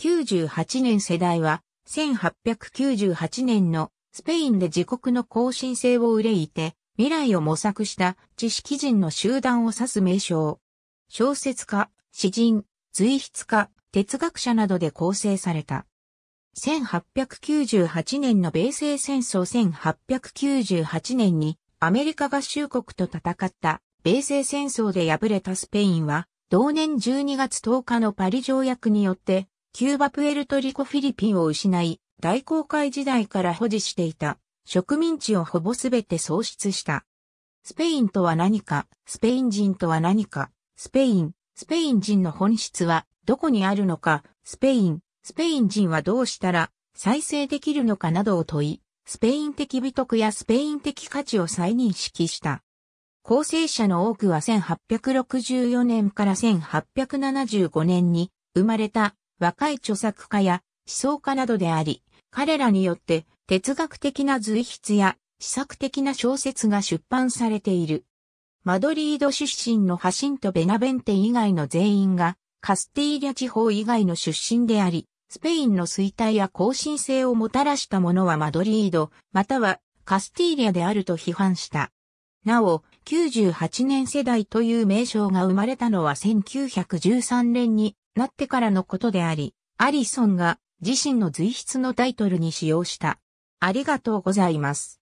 98年世代は、1898年のスペインで自国の更新性を憂いて、未来を模索した知識人の集団を指す名称。小説家、詩人、随筆家、哲学者などで構成された。1898年の米西戦争1898年にアメリカ合衆国と戦った米西戦争で敗れたスペインは同年12月10日のパリ条約によってキューバプエルトリコフィリピンを失い、大航海時代から保持していた植民地をほぼすべて喪失した。スペインとは何か、スペイン人とは何か、スペイン、スペイン人の本質はどこにあるのか、スペイン、スペイン人はどうしたら再生できるのかなどを問い、スペイン的美徳やスペイン的価値を再認識した。構成者の多くは1864年から1875年に生まれた若い著作家や思想家などであり、彼らによって哲学的な随筆や思索的な小説が出版されている。マドリード出身のハシント・ベナベンテ以外の全員がカスティーリャ地方以外の出身であり、スペインの衰退や更新性をもたらしたものはマドリード、またはカスティーリャであると批判した。なお、98年世代という名称が生まれたのは1913年になってからのことであり、アリソンが自身の随筆のタイトルに使用した。ありがとうございます。